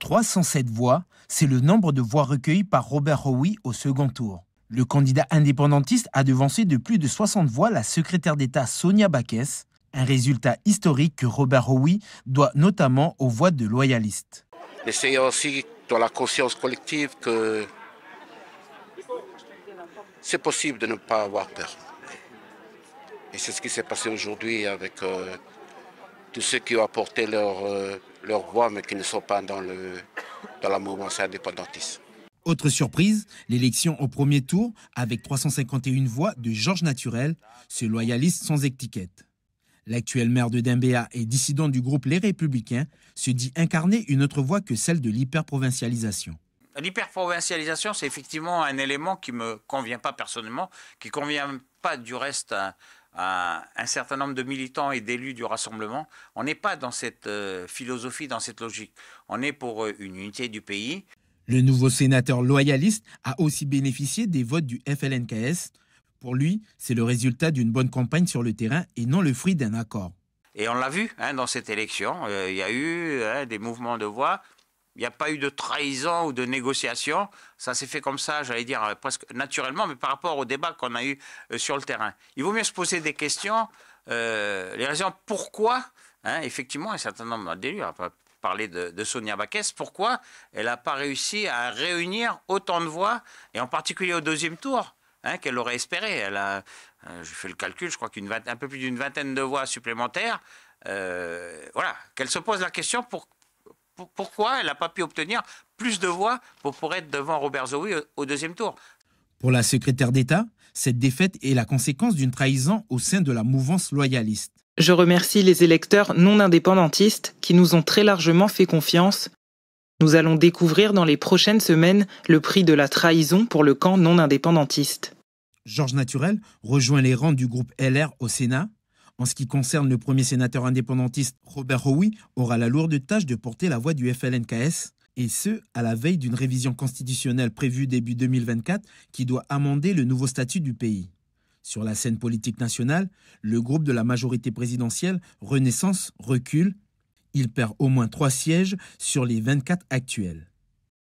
307 voix, c'est le nombre de voix recueillies par Robert Howie au second tour. Le candidat indépendantiste a devancé de plus de 60 voix la secrétaire d'État Sonia Baques, un résultat historique que Robert Howie doit notamment aux voix de loyalistes. aussi dans la conscience collective que c'est possible de ne pas avoir peur. Et c'est ce qui s'est passé aujourd'hui avec euh, tous ceux qui ont apporté euh, leur, voix, mais qui ne sont pas dans, le, dans la mouvance indépendantiste. Autre surprise, l'élection au premier tour avec 351 voix de Georges Naturel, ce loyaliste sans étiquette. L'actuel maire de Dembéa et dissident du groupe Les Républicains se dit incarner une autre voix que celle de l'hyperprovincialisation. L'hyper-provincialisation, c'est effectivement un élément qui ne me convient pas personnellement, qui ne convient pas du reste à, un certain nombre de militants et d'élus du Rassemblement. On n'est pas dans cette euh, philosophie, dans cette logique. On est pour euh, une unité du pays. Le nouveau sénateur loyaliste a aussi bénéficié des votes du FLNKS. Pour lui, c'est le résultat d'une bonne campagne sur le terrain et non le fruit d'un accord. Et on l'a vu hein, dans cette élection, euh, il y a eu hein, des mouvements de voix il n'y a pas eu de trahison ou de négociation. Ça s'est fait comme ça, j'allais dire euh, presque naturellement, mais par rapport au débat qu'on a eu euh, sur le terrain. Il vaut mieux se poser des questions, euh, les raisons pourquoi, hein, effectivement, un certain nombre d'élus, on va parler de, de Sonia Baquès, pourquoi elle n'a pas réussi à réunir autant de voix, et en particulier au deuxième tour. Hein, qu'elle aurait espéré. Elle a, je fais le calcul, je crois un peu plus d'une vingtaine de voix supplémentaires. voilà, qu'elle se pose la question pour, pourquoi elle n'a pas pu obtenir plus de voix pour, pour être devant Robert Zoé au deuxième tour Pour la secrétaire d'État, cette défaite est la conséquence d'une trahison au sein de la mouvance loyaliste. Je remercie les électeurs non indépendantistes qui nous ont très largement fait confiance. Nous allons découvrir dans les prochaines semaines le prix de la trahison pour le camp non indépendantiste. Georges Naturel rejoint les rangs du groupe LR au Sénat en ce qui concerne le premier sénateur indépendantiste, Robert Howie aura la lourde tâche de porter la voix du FLNKS, et ce, à la veille d'une révision constitutionnelle prévue début 2024 qui doit amender le nouveau statut du pays. Sur la scène politique nationale, le groupe de la majorité présidentielle Renaissance recule. Il perd au moins trois sièges sur les 24 actuels.